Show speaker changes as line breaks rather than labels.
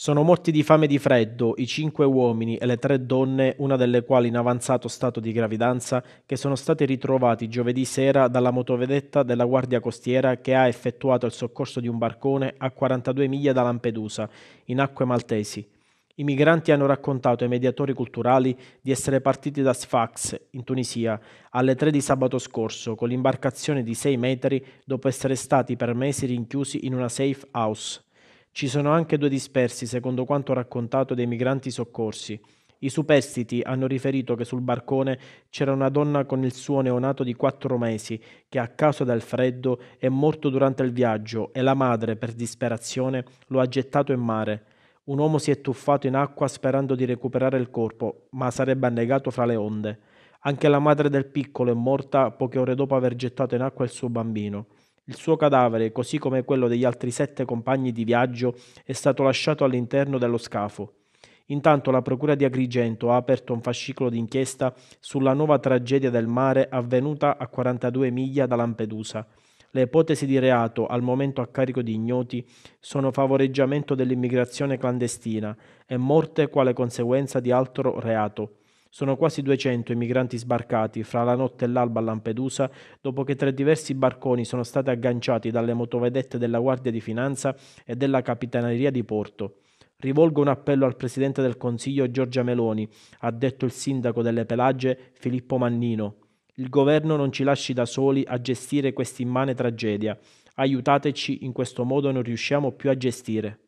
Sono morti di fame e di freddo i cinque uomini e le tre donne, una delle quali in avanzato stato di gravidanza, che sono stati ritrovati giovedì sera dalla motovedetta della Guardia Costiera che ha effettuato il soccorso di un barcone a 42 miglia da Lampedusa, in acque maltesi. I migranti hanno raccontato ai mediatori culturali di essere partiti da Sfax, in Tunisia, alle 3 di sabato scorso, con l'imbarcazione di 6 metri, dopo essere stati per mesi rinchiusi in una safe house. Ci sono anche due dispersi, secondo quanto raccontato dai migranti soccorsi. I superstiti hanno riferito che sul barcone c'era una donna con il suo neonato di quattro mesi che a causa del freddo è morto durante il viaggio e la madre, per disperazione, lo ha gettato in mare. Un uomo si è tuffato in acqua sperando di recuperare il corpo, ma sarebbe annegato fra le onde. Anche la madre del piccolo è morta poche ore dopo aver gettato in acqua il suo bambino. Il suo cadavere, così come quello degli altri sette compagni di viaggio, è stato lasciato all'interno dello scafo. Intanto la Procura di Agrigento ha aperto un fascicolo d'inchiesta sulla nuova tragedia del mare avvenuta a 42 miglia da Lampedusa. Le ipotesi di reato, al momento a carico di ignoti, sono favoreggiamento dell'immigrazione clandestina e morte quale conseguenza di altro reato. Sono quasi 200 i migranti sbarcati fra la notte e l'alba a Lampedusa dopo che tre diversi barconi sono stati agganciati dalle motovedette della Guardia di Finanza e della Capitaneria di Porto. Rivolgo un appello al Presidente del Consiglio Giorgia Meloni, ha detto il sindaco delle Pelagie Filippo Mannino. Il governo non ci lasci da soli a gestire questa immane tragedia. Aiutateci, in questo modo non riusciamo più a gestire.